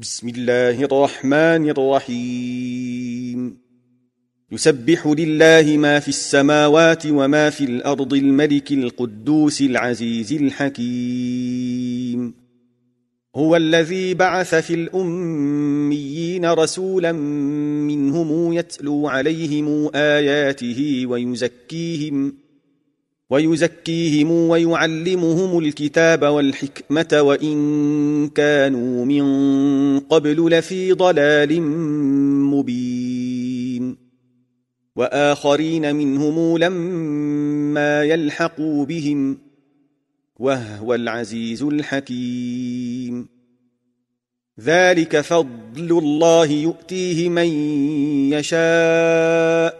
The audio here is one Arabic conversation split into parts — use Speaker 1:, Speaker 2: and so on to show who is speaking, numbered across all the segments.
Speaker 1: بسم الله الرحمن الرحيم يسبح لله ما في السماوات وما في الارض الملك القدوس العزيز الحكيم هو الذي بعث في الاميين رسولا منهم يتلو عليهم اياته ويزكيهم ويزكيهم ويعلمهم الكتاب والحكمه وان كانوا من قبل لفي ضلال مبين واخرين منهم لما يلحقوا بهم وهو العزيز الحكيم ذلك فضل الله يؤتيه من يشاء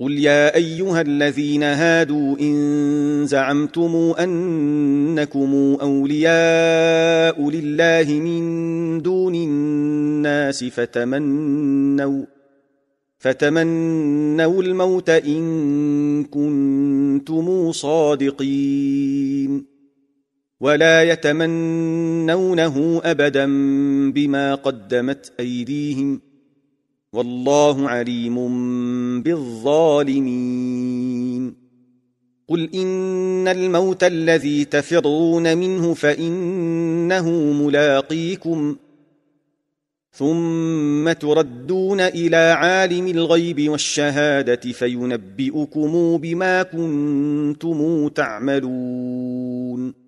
Speaker 1: قل يا أيها الذين هادوا إن زعمتم أنكم أولياء لله من دون الناس فتمنوا فتمنوا الموت إن كنتم صادقين ولا يتمنونه أبدا بما قدمت أيديهم ۖ والله عليم بالظالمين قل ان الموت الذي تفرون منه فانه ملاقيكم ثم تردون الى عالم الغيب والشهاده فينبئكم بما كنتم تعملون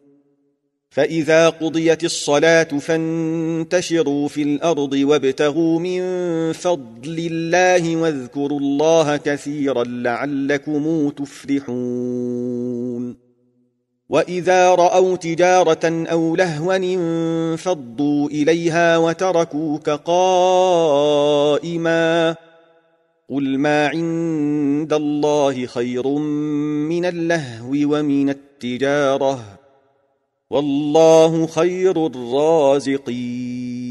Speaker 1: فاذا قضيت الصلاه فانتشروا في الارض وابتغوا من فضل الله واذكروا الله كثيرا لعلكم تفلحون واذا راوا تجاره او لهوا انفضوا اليها وتركوك قائما قل ما عند الله خير من اللهو ومن التجاره والله خير الرازقين